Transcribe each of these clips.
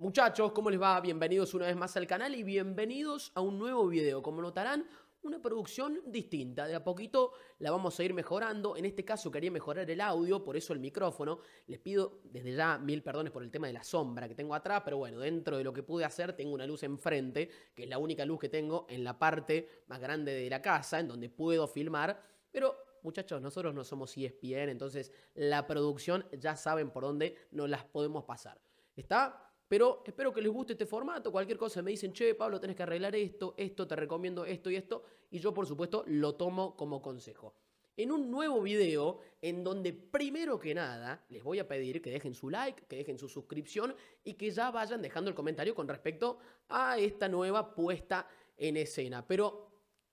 Muchachos, ¿cómo les va? Bienvenidos una vez más al canal y bienvenidos a un nuevo video. Como notarán, una producción distinta. De a poquito la vamos a ir mejorando. En este caso quería mejorar el audio, por eso el micrófono. Les pido desde ya mil perdones por el tema de la sombra que tengo atrás, pero bueno, dentro de lo que pude hacer tengo una luz enfrente, que es la única luz que tengo en la parte más grande de la casa, en donde puedo filmar, pero muchachos, nosotros no somos ESPN, entonces la producción ya saben por dónde nos las podemos pasar. ¿Está? Pero espero que les guste este formato. Cualquier cosa me dicen, che, Pablo, tenés que arreglar esto, esto, te recomiendo esto y esto. Y yo, por supuesto, lo tomo como consejo. En un nuevo video, en donde primero que nada les voy a pedir que dejen su like, que dejen su suscripción y que ya vayan dejando el comentario con respecto a esta nueva puesta en escena. Pero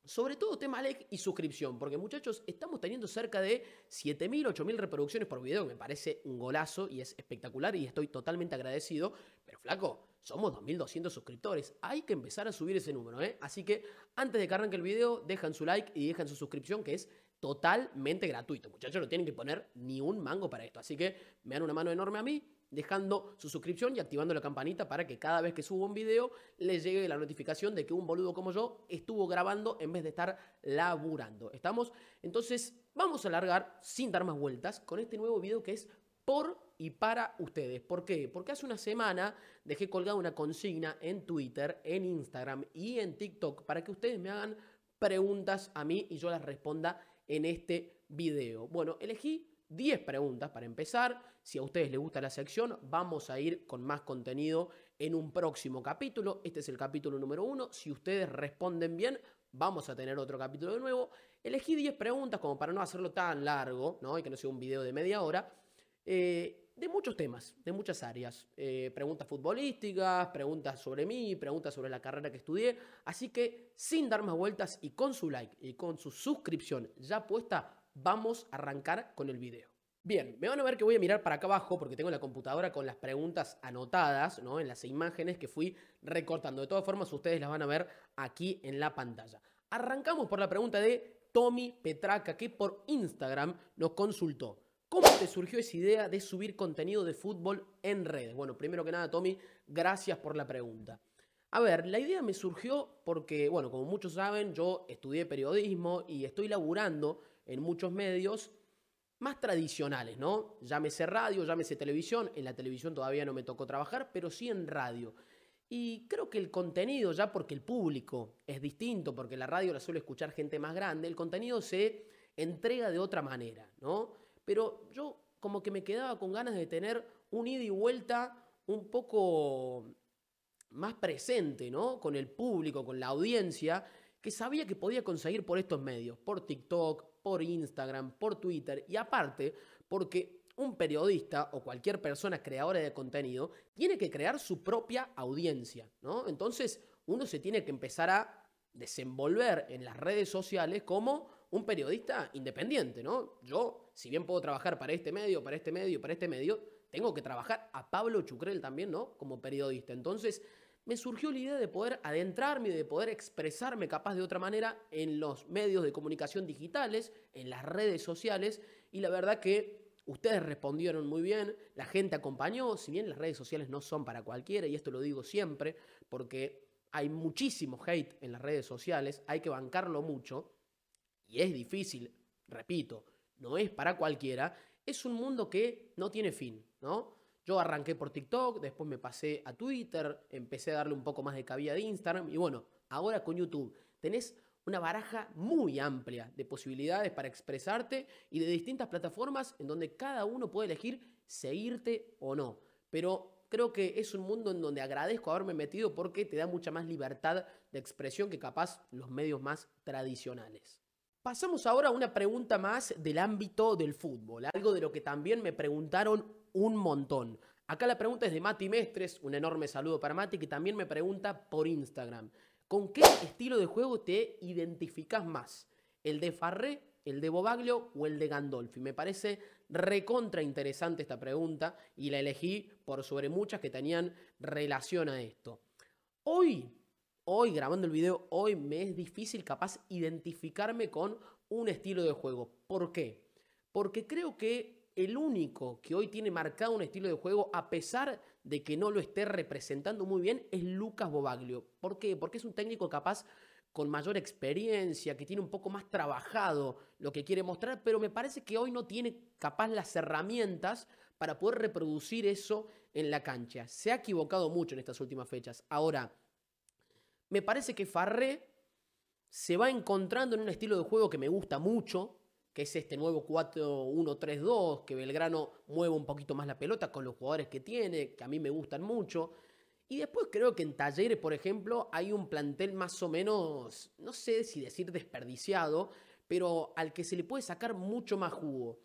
sobre todo tema like y suscripción, porque muchachos, estamos teniendo cerca de 7.000, 8.000 reproducciones por video, me parece un golazo y es espectacular y estoy totalmente agradecido, pero flaco, somos 2.200 suscriptores, hay que empezar a subir ese número, ¿eh? Así que antes de que arranque el video, dejan su like y dejan su suscripción, que es totalmente gratuito, muchachos, no tienen que poner ni un mango para esto, así que me dan una mano enorme a mí dejando su suscripción y activando la campanita para que cada vez que subo un video les llegue la notificación de que un boludo como yo estuvo grabando en vez de estar laburando. ¿Estamos? Entonces vamos a largar sin dar más vueltas con este nuevo video que es por y para ustedes. ¿Por qué? Porque hace una semana dejé colgada una consigna en Twitter, en Instagram y en TikTok para que ustedes me hagan preguntas a mí y yo las responda en este video. Bueno, elegí 10 preguntas para empezar. Si a ustedes les gusta la sección, vamos a ir con más contenido en un próximo capítulo. Este es el capítulo número 1. Si ustedes responden bien, vamos a tener otro capítulo de nuevo. Elegí 10 preguntas como para no hacerlo tan largo, ¿no? Y que no sea un video de media hora. Eh, de muchos temas, de muchas áreas. Eh, preguntas futbolísticas, preguntas sobre mí, preguntas sobre la carrera que estudié. Así que sin dar más vueltas y con su like y con su suscripción ya puesta, vamos a arrancar con el video. Bien, me van a ver que voy a mirar para acá abajo porque tengo la computadora con las preguntas anotadas, ¿no? En las imágenes que fui recortando. De todas formas, ustedes las van a ver aquí en la pantalla. Arrancamos por la pregunta de Tommy Petraca, que por Instagram nos consultó. ¿Cómo te surgió esa idea de subir contenido de fútbol en redes? Bueno, primero que nada, Tommy, gracias por la pregunta. A ver, la idea me surgió porque, bueno, como muchos saben, yo estudié periodismo y estoy laburando en muchos medios más tradicionales, ¿no? Llámese radio, llámese televisión, en la televisión todavía no me tocó trabajar, pero sí en radio. Y creo que el contenido, ya porque el público es distinto, porque la radio la suele escuchar gente más grande, el contenido se entrega de otra manera, ¿no? Pero yo como que me quedaba con ganas de tener un ida y vuelta un poco más presente, ¿no? Con el público, con la audiencia, que sabía que podía conseguir por estos medios, por TikTok, por Instagram, por Twitter y aparte porque un periodista o cualquier persona creadora de contenido tiene que crear su propia audiencia, ¿no? Entonces uno se tiene que empezar a desenvolver en las redes sociales como un periodista independiente, ¿no? Yo, si bien puedo trabajar para este medio, para este medio, para este medio, tengo que trabajar a Pablo Chucrel también, ¿no? Como periodista. Entonces, me surgió la idea de poder adentrarme y de poder expresarme capaz de otra manera en los medios de comunicación digitales, en las redes sociales, y la verdad que Ustedes respondieron muy bien, la gente acompañó, si bien las redes sociales no son para cualquiera, y esto lo digo siempre, porque hay muchísimo hate en las redes sociales, hay que bancarlo mucho, y es difícil, repito, no es para cualquiera, es un mundo que no tiene fin, ¿no? Yo arranqué por TikTok, después me pasé a Twitter, empecé a darle un poco más de cabida de Instagram y bueno, ahora con YouTube tenés una baraja muy amplia de posibilidades para expresarte y de distintas plataformas en donde cada uno puede elegir seguirte o no. Pero creo que es un mundo en donde agradezco haberme metido porque te da mucha más libertad de expresión que capaz los medios más tradicionales. Pasamos ahora a una pregunta más del ámbito del fútbol, algo de lo que también me preguntaron un montón. Acá la pregunta es de Mati Mestres, un enorme saludo para Mati, que también me pregunta por Instagram. ¿Con qué estilo de juego te identificas más? ¿El de Farré, el de Bobaglio o el de Gandolfi? Me parece recontra interesante esta pregunta y la elegí por sobre muchas que tenían relación a esto. Hoy, hoy grabando el video, hoy me es difícil capaz identificarme con un estilo de juego. ¿Por qué? Porque creo que el único que hoy tiene marcado un estilo de juego, a pesar de que no lo esté representando muy bien, es Lucas Bobaglio. ¿Por qué? Porque es un técnico capaz con mayor experiencia, que tiene un poco más trabajado lo que quiere mostrar, pero me parece que hoy no tiene capaz las herramientas para poder reproducir eso en la cancha. Se ha equivocado mucho en estas últimas fechas. Ahora, me parece que Farré se va encontrando en un estilo de juego que me gusta mucho, que es este nuevo 4-1-3-2, que Belgrano mueve un poquito más la pelota con los jugadores que tiene, que a mí me gustan mucho. Y después creo que en Talleres, por ejemplo, hay un plantel más o menos, no sé si decir desperdiciado, pero al que se le puede sacar mucho más jugo.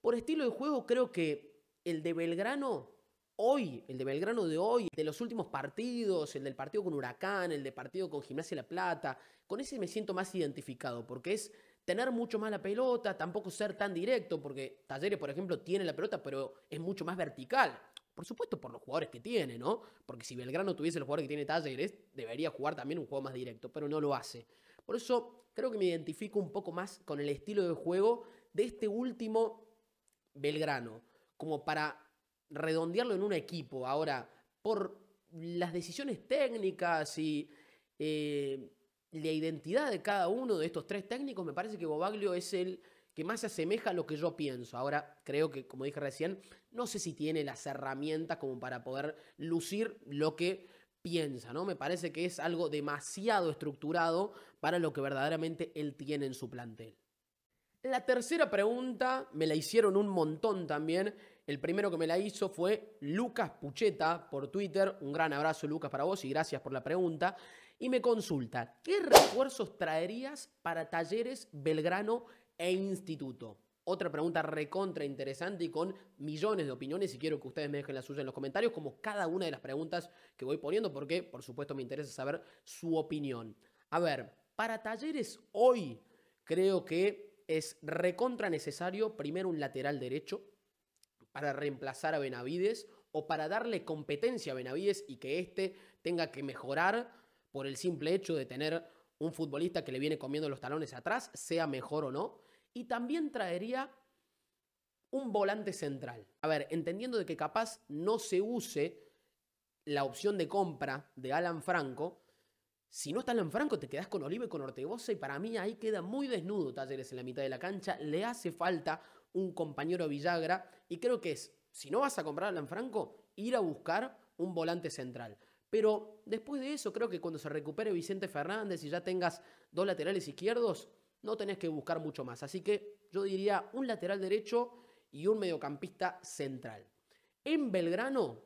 Por estilo de juego, creo que el de Belgrano hoy, el de Belgrano de hoy, de los últimos partidos, el del partido con Huracán, el de partido con Gimnasia La Plata, con ese me siento más identificado porque es tener mucho más la pelota, tampoco ser tan directo, porque Talleres, por ejemplo, tiene la pelota, pero es mucho más vertical. Por supuesto, por los jugadores que tiene, ¿no? Porque si Belgrano tuviese los jugadores que tiene Talleres, debería jugar también un juego más directo, pero no lo hace. Por eso creo que me identifico un poco más con el estilo de juego de este último Belgrano, como para redondearlo en un equipo. Ahora, por las decisiones técnicas y eh, la identidad de cada uno de estos tres técnicos, me parece que Bobaglio es el que más se asemeja a lo que yo pienso. Ahora creo que, como dije recién, no sé si tiene las herramientas como para poder lucir lo que piensa, ¿no? Me parece que es algo demasiado estructurado para lo que verdaderamente él tiene en su plantel. La tercera pregunta me la hicieron un montón también. El primero que me la hizo fue Lucas Pucheta por Twitter. Un gran abrazo, Lucas, para vos y gracias por la pregunta y me consulta, ¿qué refuerzos traerías para talleres, Belgrano e Instituto? Otra pregunta recontra interesante y con millones de opiniones y quiero que ustedes me dejen la suya en los comentarios como cada una de las preguntas que voy poniendo porque por supuesto me interesa saber su opinión. A ver, para talleres hoy creo que es recontra necesario primero un lateral derecho para reemplazar a Benavides o para darle competencia a Benavides y que éste tenga que mejorar por el simple hecho de tener un futbolista que le viene comiendo los talones atrás, sea mejor o no. Y también traería un volante central. A ver, entendiendo de que capaz no se use la opción de compra de Alan Franco, si no está Alan Franco, te quedás con Olive y con Ortegoza y para mí ahí queda muy desnudo Talleres en la mitad de la cancha. Le hace falta un compañero Villagra y creo que es, si no vas a comprar a Alan Franco, ir a buscar un volante central. Pero después de eso, creo que cuando se recupere Vicente Fernández y ya tengas dos laterales izquierdos, no tenés que buscar mucho más. Así que yo diría un lateral derecho y un mediocampista central. En Belgrano,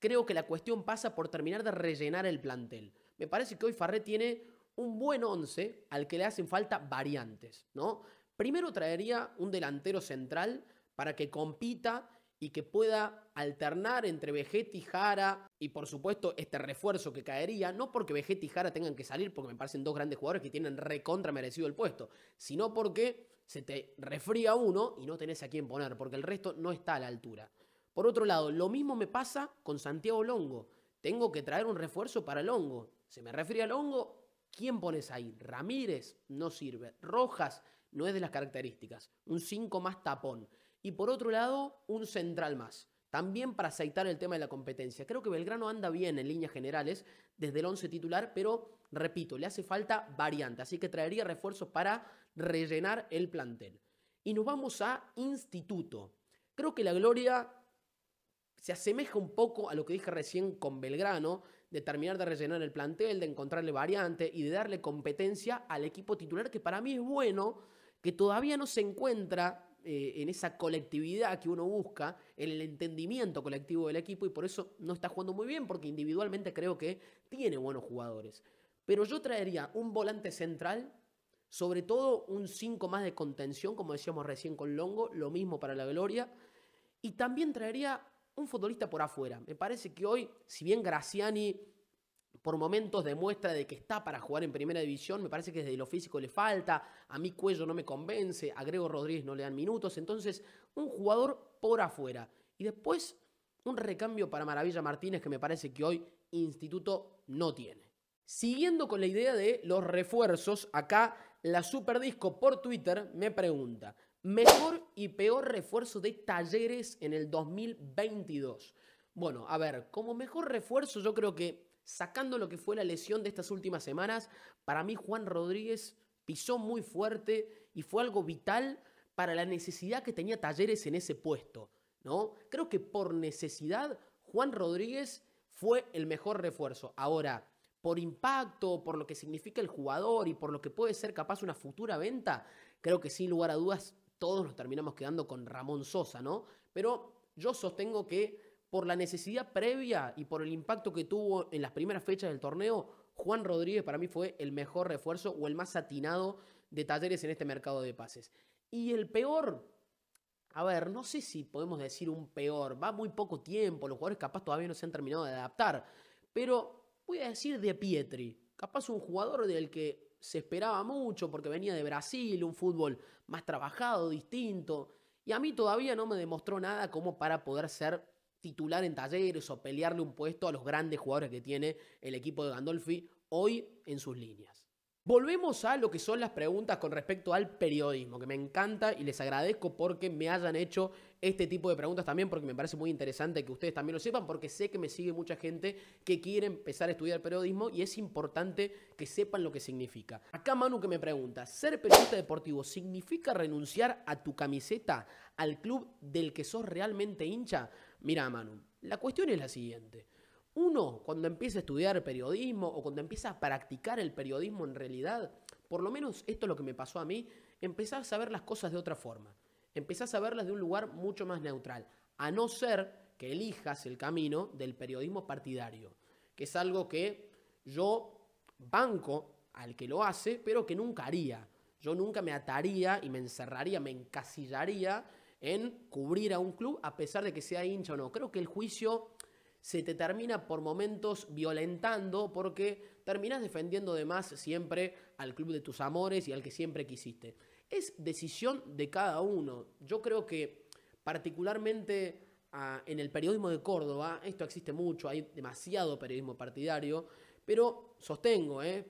creo que la cuestión pasa por terminar de rellenar el plantel. Me parece que hoy Farré tiene un buen 11 al que le hacen falta variantes, ¿no? Primero traería un delantero central para que compita y que pueda alternar entre Vegetti y Jara y por supuesto este refuerzo que caería, no porque Vegetti y Jara tengan que salir porque me parecen dos grandes jugadores que tienen recontra merecido el puesto, sino porque se te refría uno y no tenés a quién poner, porque el resto no está a la altura. Por otro lado, lo mismo me pasa con Santiago Longo. Tengo que traer un refuerzo para Longo. Se me refría Longo, ¿quién pones ahí? Ramírez no sirve, Rojas no es de las características, un 5 más tapón y por otro lado un central más. También para aceitar el tema de la competencia. Creo que Belgrano anda bien en líneas generales desde el 11 titular, pero repito, le hace falta variante, así que traería refuerzos para rellenar el plantel. Y nos vamos a Instituto. Creo que la gloria se asemeja un poco a lo que dije recién con Belgrano, de terminar de rellenar el plantel, de encontrarle variante y de darle competencia al equipo titular, que para mí es bueno, que todavía no se encuentra eh, en esa colectividad que uno busca, en el entendimiento colectivo del equipo y por eso no está jugando muy bien porque individualmente creo que tiene buenos jugadores. Pero yo traería un volante central, sobre todo un 5 más de contención, como decíamos recién con Longo, lo mismo para la Gloria, y también traería un futbolista por afuera. Me parece que hoy, si bien Graciani por momentos demuestra de que está para jugar en primera división, me parece que desde lo físico le falta, a mi cuello no me convence, a Grego Rodríguez no le dan minutos, entonces un jugador por afuera. Y después un recambio para Maravilla Martínez que me parece que hoy Instituto no tiene. Siguiendo con la idea de los refuerzos, acá la Superdisco por Twitter me pregunta, mejor y peor refuerzo de talleres en el 2022. Bueno, a ver, como mejor refuerzo yo creo que sacando lo que fue la lesión de estas últimas semanas, para mí Juan Rodríguez pisó muy fuerte y fue algo vital para la necesidad que tenía Talleres en ese puesto, ¿no? Creo que por necesidad Juan Rodríguez fue el mejor refuerzo. Ahora, por impacto, por lo que significa el jugador y por lo que puede ser capaz una futura venta, creo que sin lugar a dudas todos nos terminamos quedando con Ramón Sosa, ¿no? Pero yo sostengo que por la necesidad previa y por el impacto que tuvo en las primeras fechas del torneo, Juan Rodríguez para mí fue el mejor refuerzo o el más atinado de talleres en este mercado de pases. Y el peor, a ver, no sé si podemos decir un peor, va muy poco tiempo, los jugadores capaz todavía no se han terminado de adaptar, pero voy a decir de Pietri, capaz un jugador del que se esperaba mucho porque venía de Brasil, un fútbol más trabajado, distinto, y a mí todavía no me demostró nada como para poder ser titular en talleres o pelearle un puesto a los grandes jugadores que tiene el equipo de Gandolfi hoy en sus líneas. Volvemos a lo que son las preguntas con respecto al periodismo, que me encanta y les agradezco porque me hayan hecho este tipo de preguntas también, porque me parece muy interesante que ustedes también lo sepan, porque sé que me sigue mucha gente que quiere empezar a estudiar periodismo y es importante que sepan lo que significa. Acá Manu que me pregunta, ¿ser periodista deportivo significa renunciar a tu camiseta, al club del que sos realmente hincha? Mira, Manu, la cuestión es la siguiente. Uno, cuando empieza a estudiar periodismo o cuando empieza a practicar el periodismo en realidad, por lo menos esto es lo que me pasó a mí, empezás a ver las cosas de otra forma. Empezás a verlas de un lugar mucho más neutral, a no ser que elijas el camino del periodismo partidario, que es algo que yo banco al que lo hace, pero que nunca haría. Yo nunca me ataría y me encerraría, me encasillaría en cubrir a un club a pesar de que sea hincha o no. Creo que el juicio se te termina por momentos violentando porque terminas defendiendo de más siempre al club de tus amores y al que siempre quisiste. Es decisión de cada uno. Yo creo que particularmente en el periodismo de Córdoba, esto existe mucho, hay demasiado periodismo partidario, pero sostengo, ¿eh?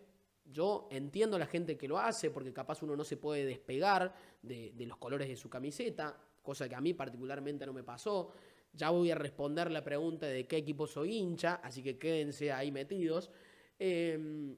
Yo entiendo a la gente que lo hace porque capaz uno no se puede despegar de los colores de su camiseta, cosa que a mí particularmente no me pasó. Ya voy a responder la pregunta de qué equipo soy hincha, así que quédense ahí metidos. Em,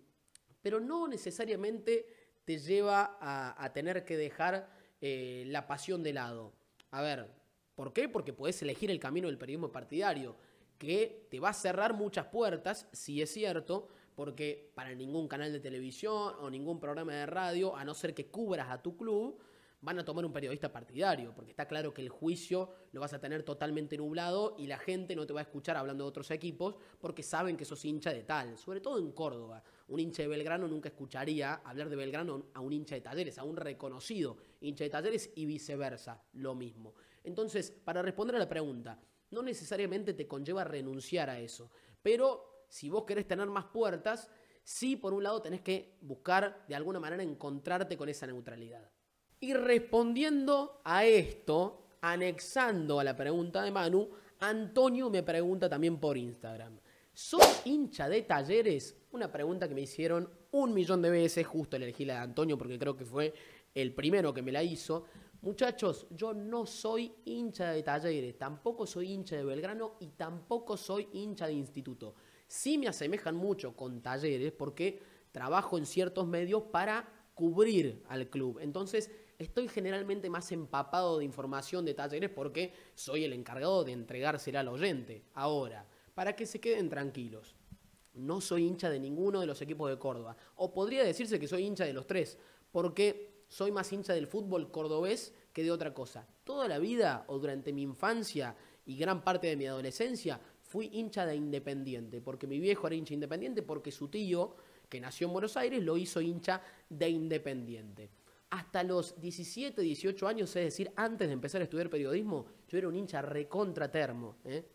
pero no necesariamente te lleva a, tener que dejar eh, la pasión de lado. A ver, ¿por qué? Porque puedes elegir el camino del periodismo partidario, que te va a cerrar muchas puertas, si es cierto, porque para ningún canal de televisión o ningún programa de radio, a no ser que cubras a tu club, van a tomar un periodista partidario, porque está claro que el juicio lo vas a tener totalmente nublado y la gente no te va a escuchar hablando de otros equipos porque saben que sos hincha de tal, sobre todo en Córdoba. Un hincha de Belgrano nunca escucharía hablar de Belgrano a un hincha de Talleres, a un reconocido hincha de Talleres y viceversa, lo mismo. Entonces, para responder a la pregunta, no necesariamente te conlleva renunciar a eso, pero si vos querés tener más puertas, sí, por un lado tenés que buscar de alguna manera encontrarte con esa neutralidad. Y respondiendo a esto, anexando a la pregunta de Manu, Antonio me pregunta también por Instagram. Soy hincha de talleres? Una pregunta que me hicieron un millón de veces, justo elegí la de Antonio porque creo que fue el primero que me la hizo. Muchachos, yo no soy hincha de talleres, tampoco soy hincha de Belgrano y tampoco soy hincha de instituto. Sí me asemejan mucho con talleres porque trabajo en ciertos medios para cubrir al club. Entonces, estoy generalmente más empapado de información de talleres porque soy el encargado de entregársela al oyente. Ahora, para que se queden tranquilos, no soy hincha de ninguno de los equipos de Córdoba. O podría decirse que soy hincha de los tres, porque soy más hincha del fútbol cordobés que de otra cosa. Toda la vida o durante mi infancia y gran parte de mi adolescencia fui hincha de Independiente, porque mi viejo era hincha Independiente, porque su tío, que nació en Buenos Aires, lo hizo hincha de Independiente hasta los 17, 18 años, es decir, antes de empezar a estudiar periodismo, yo era un hincha termo, ¿eh?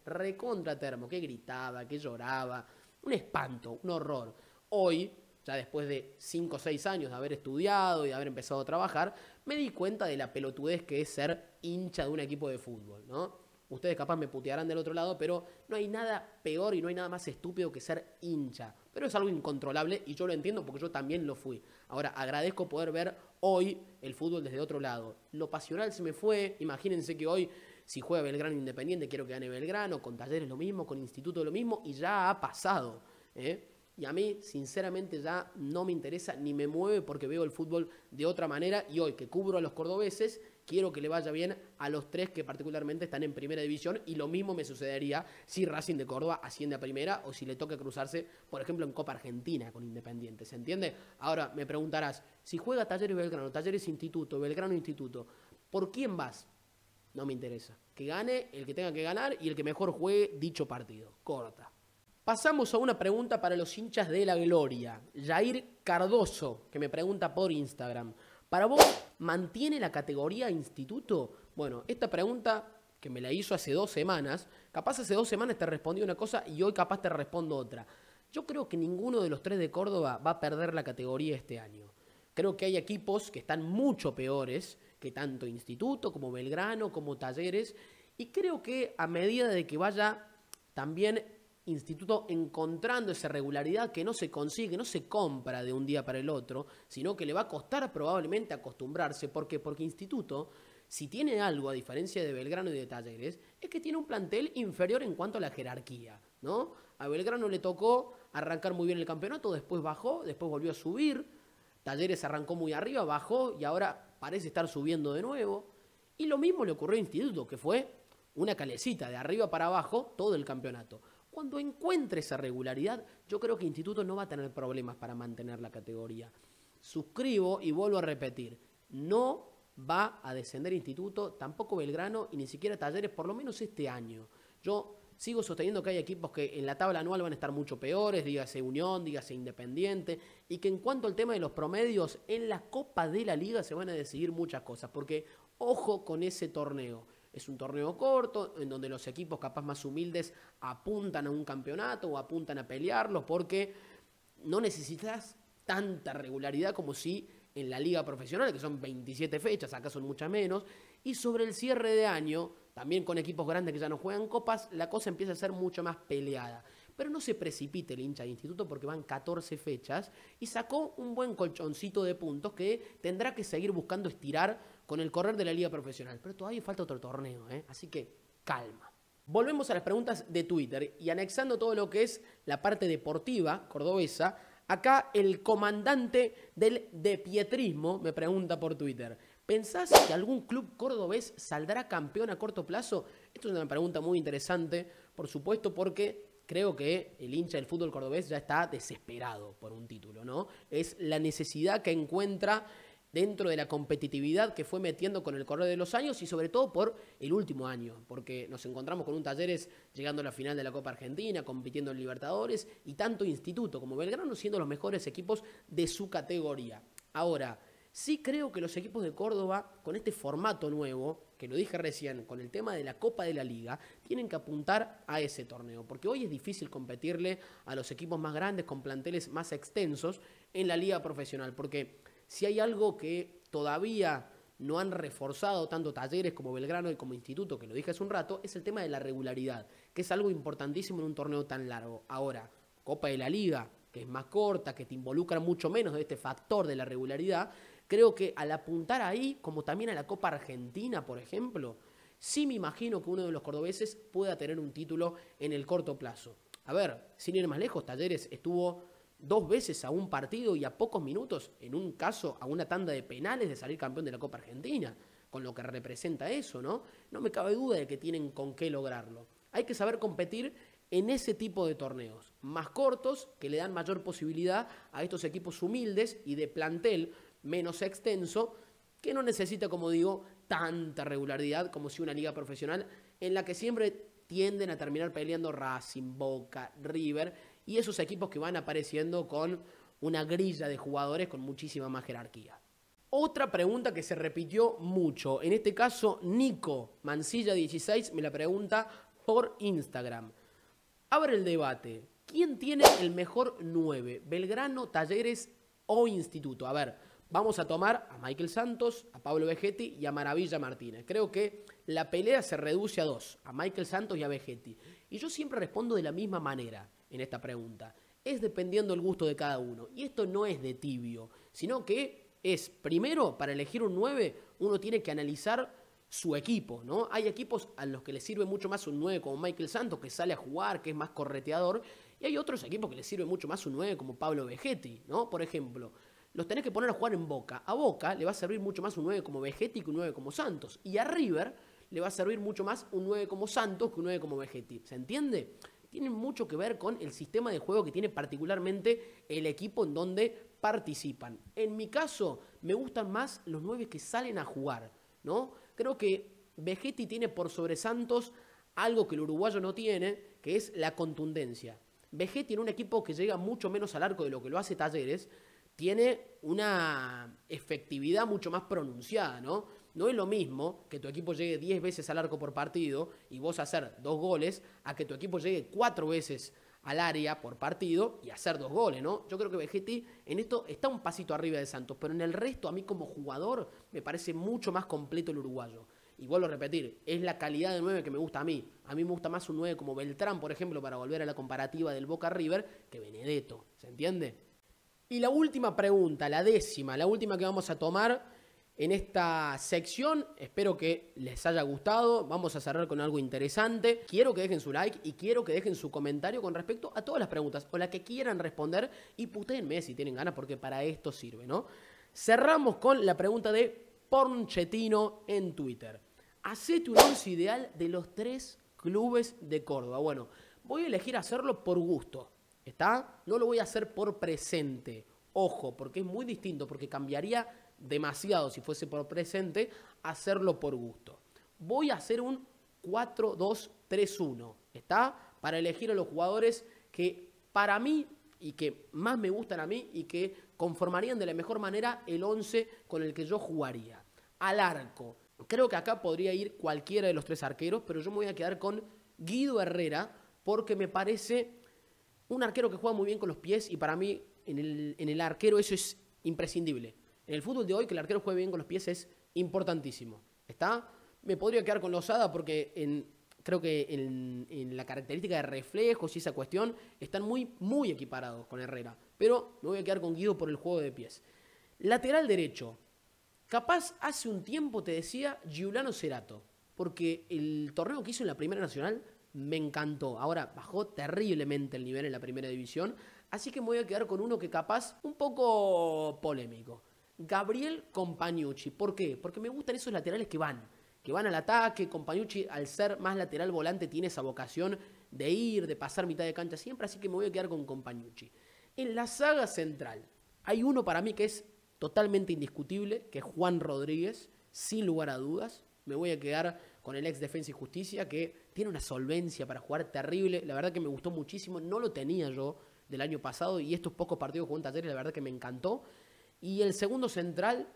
termo, que gritaba, que lloraba, un espanto, un horror. Hoy, ya después de 5 o 6 años de haber estudiado y de haber empezado a trabajar, me di cuenta de la pelotudez que es ser hincha de un equipo de fútbol, ¿no? Ustedes capaz me putearán del otro lado, pero no hay nada peor y no hay nada más estúpido que ser hincha. Pero es algo incontrolable y yo lo entiendo porque yo también lo fui. Ahora, agradezco poder ver hoy el fútbol desde otro lado. Lo pasional se me fue. Imagínense que hoy, si juega Belgrano Independiente, quiero que gane Belgrano. Con Talleres lo mismo, con Instituto lo mismo y ya ha pasado. ¿eh? Y a mí, sinceramente, ya no me interesa ni me mueve porque veo el fútbol de otra manera. Y hoy que cubro a los cordobeses, quiero que le vaya bien a los tres que particularmente están en primera división y lo mismo me sucedería si Racing de Córdoba asciende a primera o si le toca cruzarse, por ejemplo, en Copa Argentina con Independiente, ¿se entiende? Ahora me preguntarás, si juega Talleres Belgrano, Talleres Instituto, Belgrano Instituto, ¿por quién vas? No me interesa. Que gane el que tenga que ganar y el que mejor juegue dicho partido. Corta. Pasamos a una pregunta para los hinchas de la gloria. Jair Cardoso, que me pregunta por Instagram. ¿Para vos mantiene la categoría instituto? Bueno, esta pregunta que me la hizo hace dos semanas, capaz hace dos semanas te respondí una cosa y hoy capaz te respondo otra. Yo creo que ninguno de los tres de Córdoba va a perder la categoría este año. Creo que hay equipos que están mucho peores que tanto Instituto como Belgrano, como Talleres, y creo que a medida de que vaya también instituto encontrando esa regularidad que no se consigue, no se compra de un día para el otro, sino que le va a costar probablemente acostumbrarse. ¿Por qué? Porque instituto, si tiene algo a diferencia de Belgrano y de Talleres, es que tiene un plantel inferior en cuanto a la jerarquía, ¿no? A Belgrano le tocó arrancar muy bien el campeonato, después bajó, después volvió a subir, Talleres arrancó muy arriba, bajó y ahora parece estar subiendo de nuevo. Y lo mismo le ocurrió a Instituto, que fue una calecita de arriba para abajo todo el campeonato. Cuando encuentre esa regularidad, yo creo que Instituto no va a tener problemas para mantener la categoría. Suscribo y vuelvo a repetir, no va a descender Instituto, tampoco Belgrano y ni siquiera Talleres, por lo menos este año. Yo sigo sosteniendo que hay equipos que en la tabla anual van a estar mucho peores, dígase Unión, dígase Independiente, y que en cuanto al tema de los promedios, en la Copa de la Liga se van a decidir muchas cosas, porque ojo con ese torneo. Es un torneo corto en donde los equipos capaz más humildes apuntan a un campeonato o apuntan a pelearlo porque no necesitas tanta regularidad como si en la liga profesional, que son 27 fechas, acá son muchas menos, y sobre el cierre de año, también con equipos grandes que ya no juegan copas, la cosa empieza a ser mucho más peleada. Pero no se precipite el hincha de instituto porque van 14 fechas y sacó un buen colchoncito de puntos que tendrá que seguir buscando estirar con el correr de la liga profesional. Pero todavía falta otro torneo, ¿eh? así que calma. Volvemos a las preguntas de Twitter y anexando todo lo que es la parte deportiva cordobesa, acá el comandante del Pietrismo me pregunta por Twitter, ¿pensás que algún club cordobés saldrá campeón a corto plazo? Esto es una pregunta muy interesante, por supuesto, porque creo que el hincha del fútbol cordobés ya está desesperado por un título, ¿no? Es la necesidad que encuentra dentro de la competitividad que fue metiendo con el correr de los años y sobre todo por el último año, porque nos encontramos con un Talleres llegando a la final de la Copa Argentina, compitiendo en Libertadores y tanto Instituto como Belgrano siendo los mejores equipos de su categoría. Ahora, sí creo que los equipos de Córdoba, con este formato nuevo, que lo dije recién, con el tema de la Copa de la Liga, tienen que apuntar a ese torneo, porque hoy es difícil competirle a los equipos más grandes, con planteles más extensos en la liga profesional, porque si hay algo que todavía no han reforzado tanto talleres como Belgrano y como Instituto, que lo dije hace un rato, es el tema de la regularidad, que es algo importantísimo en un torneo tan largo. Ahora, Copa de la Liga, que es más corta, que te involucra mucho menos de este factor de la regularidad, creo que al apuntar ahí, como también a la Copa Argentina, por ejemplo, sí me imagino que uno de los cordobeses pueda tener un título en el corto plazo. A ver, sin ir más lejos, Talleres estuvo dos veces a un partido y a pocos minutos, en un caso, a una tanda de penales de salir campeón de la Copa Argentina, con lo que representa eso, ¿no? No me cabe duda de que tienen con qué lograrlo. Hay que saber competir en ese tipo de torneos, más cortos, que le dan mayor posibilidad a estos equipos humildes y de plantel menos extenso, que no necesita, como digo, tanta regularidad como si una liga profesional en la que siempre tienden a terminar peleando Racing, Boca, River y esos equipos que van apareciendo con una grilla de jugadores con muchísima más jerarquía. Otra pregunta que se repitió mucho, en este caso Nico Mancilla16 me la pregunta por Instagram. Abre el debate. ¿Quién tiene el mejor 9? ¿Belgrano, Talleres o Instituto? A ver, vamos a tomar a Michael Santos, a Pablo Vegetti y a Maravilla Martínez. Creo que la pelea se reduce a dos, a Michael Santos y a Vegetti. Y yo siempre respondo de la misma manera en esta pregunta. Es dependiendo el gusto de cada uno. Y esto no es de tibio, sino que es, primero, para elegir un 9, uno tiene que analizar su equipo, ¿no? Hay equipos a los que le sirve mucho más un 9 como Michael Santos, que sale a jugar, que es más correteador, y hay otros equipos que le sirve mucho más un 9 como Pablo Vegetti, ¿no? Por ejemplo, los tenés que poner a jugar en Boca. A Boca le va a servir mucho más un 9 como Vegetti que un 9 como Santos. Y a River le va a servir mucho más un 9 como Santos que un 9 como Vegetti. ¿Se entiende? tienen mucho que ver con el sistema de juego que tiene particularmente el equipo en donde participan. En mi caso, me gustan más los nueve que salen a jugar, ¿no? Creo que Vegetti tiene por sobre algo que el uruguayo no tiene, que es la contundencia. Vegetti en un equipo que llega mucho menos al arco de lo que lo hace Talleres, tiene una efectividad mucho más pronunciada, ¿no? No es lo mismo que tu equipo llegue 10 veces al arco por partido y vos hacer dos goles a que tu equipo llegue 4 veces al área por partido y hacer dos goles, ¿no? Yo creo que Vegetti en esto está un pasito arriba de Santos, pero en el resto a mí como jugador me parece mucho más completo el uruguayo. Y vuelvo a repetir, es la calidad de 9 que me gusta a mí. A mí me gusta más un 9 como Beltrán, por ejemplo, para volver a la comparativa del Boca River, que Benedetto, ¿se entiende? Y la última pregunta, la décima, la última que vamos a tomar en esta sección. Espero que les haya gustado. Vamos a cerrar con algo interesante. Quiero que dejen su like y quiero que dejen su comentario con respecto a todas las preguntas o las que quieran responder. Y putéenme si tienen ganas, porque para esto sirve, ¿no? Cerramos con la pregunta de Pornchetino en Twitter. Hacete un once ideal de los tres clubes de Córdoba. Bueno, voy a elegir hacerlo por gusto. ¿Está? No lo voy a hacer por presente Ojo, porque es muy distinto, porque cambiaría demasiado si fuese por presente hacerlo por gusto. Voy a hacer un 4-2-3-1. ¿Está? Para elegir a los jugadores que para mí y que más me gustan a mí y que conformarían de la mejor manera el 11 con el que yo jugaría. Al arco. Creo que acá podría ir cualquiera de los tres arqueros, pero yo me voy a quedar con Guido Herrera porque me parece un arquero que juega muy bien con los pies y para mí en el, arquero eso es imprescindible. En el fútbol de hoy que el arquero juegue bien con los pies es importantísimo. ¿Está? Me podría quedar con Lozada porque en, creo que en, la característica de reflejos y esa cuestión están muy, muy equiparados con Herrera. Pero me voy a quedar con Guido por el juego de pies. Lateral derecho. Capaz hace un tiempo te decía Giuliano Cerato, porque el torneo que hizo en la Primera Nacional me encantó. Ahora bajó terriblemente el nivel en la Primera División, Así que me voy a quedar con uno que capaz un poco polémico. Gabriel Compañucci. ¿Por qué? Porque me gustan esos laterales que van, que van al ataque. Compañucci, al ser más lateral volante, tiene esa vocación de ir, de pasar mitad de cancha siempre, así que me voy a quedar con Compañucci. En la saga central hay uno para mí que es totalmente indiscutible, que es Juan Rodríguez, sin lugar a dudas. Me voy a quedar con el ex Defensa y Justicia, que tiene una solvencia para jugar terrible. La verdad que me gustó muchísimo, no lo tenía yo del año pasado y estos pocos partidos con Talleres, la verdad que me encantó. Y el segundo central,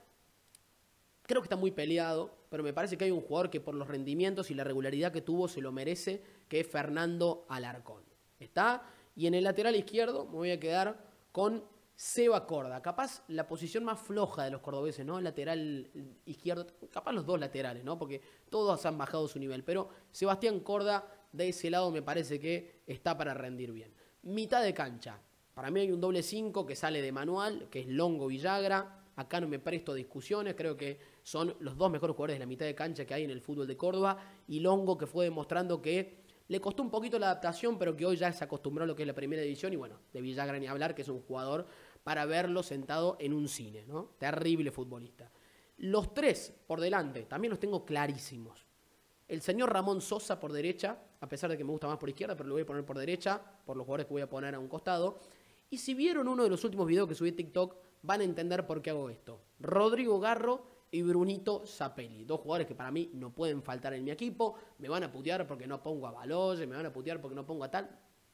creo que está muy peleado, pero me parece que hay un jugador que por los rendimientos y la regularidad que tuvo se lo merece, que es Fernando Alarcón. Está, y en el lateral izquierdo me voy a quedar con Seba Corda. Capaz la posición más floja de los cordobeses, ¿no? El lateral izquierdo, capaz los dos laterales, ¿no? Porque todos han bajado su nivel, pero Sebastián Corda de ese lado me parece que está para rendir bien. Mitad de cancha. Para mí hay un doble 5 que sale de manual, que es Longo Villagra. Acá no me presto discusiones, creo que son los dos mejores jugadores de la mitad de cancha que hay en el fútbol de Córdoba. Y Longo que fue demostrando que le costó un poquito la adaptación, pero que hoy ya se acostumbró a lo que es la primera división. Y bueno, de Villagra ni hablar, que es un jugador para verlo sentado en un cine, ¿no? Terrible futbolista. Los tres por delante, también los tengo clarísimos. El señor Ramón Sosa por derecha, a pesar de que me gusta más por izquierda, pero lo voy a poner por derecha, por los jugadores que voy a poner a un costado. Y si vieron uno de los últimos videos que subí en TikTok, van a entender por qué hago esto. Rodrigo Garro y Brunito Zapelli. Dos jugadores que para mí no pueden faltar en mi equipo. Me van a putear porque no pongo a Baloye, me van a putear porque no pongo a tal.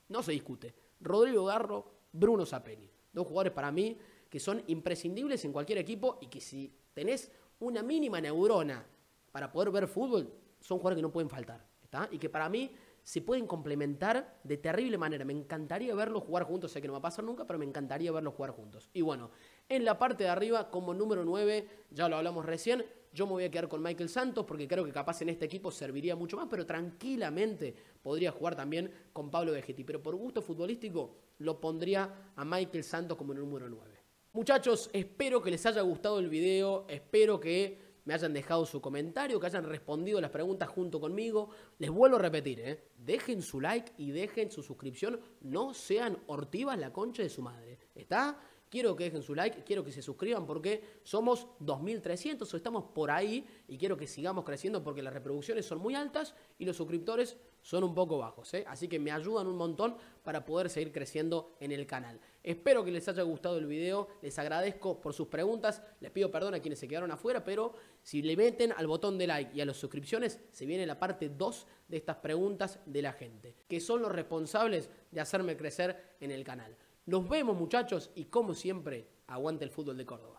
No se discute. Rodrigo Garro, Bruno Zapelli. Dos jugadores para mí que son imprescindibles en cualquier equipo y que si tenés una mínima neurona para poder ver fútbol, son jugadores que no pueden faltar. ¿está? Y que para mí se pueden complementar de terrible manera. Me encantaría verlos jugar juntos, sé que no va a pasar nunca, pero me encantaría verlos jugar juntos. Y bueno, en la parte de arriba, como número 9, ya lo hablamos recién, yo me voy a quedar con Michael Santos porque creo que capaz en este equipo serviría mucho más, pero tranquilamente podría jugar también con Pablo Vegetti. Pero por gusto futbolístico lo pondría a Michael Santos como número 9. Muchachos, espero que les haya gustado el video, espero que me hayan dejado su comentario, que hayan respondido las preguntas junto conmigo. Les vuelvo a repetir, ¿eh? dejen su like y dejen su suscripción. No sean hortivas la concha de su madre. ¿Está? Quiero que dejen su like, quiero que se suscriban porque somos 2.300 o estamos por ahí y quiero que sigamos creciendo porque las reproducciones son muy altas y los suscriptores son un poco bajos, ¿eh? así que me ayudan un montón para poder seguir creciendo en el canal. Espero que les haya gustado el video, les agradezco por sus preguntas, les pido perdón a quienes se quedaron afuera, pero si le meten al botón de like y a las suscripciones, se viene la parte 2 de estas preguntas de la gente, que son los responsables de hacerme crecer en el canal. Nos vemos muchachos y como siempre, aguante el fútbol de Córdoba.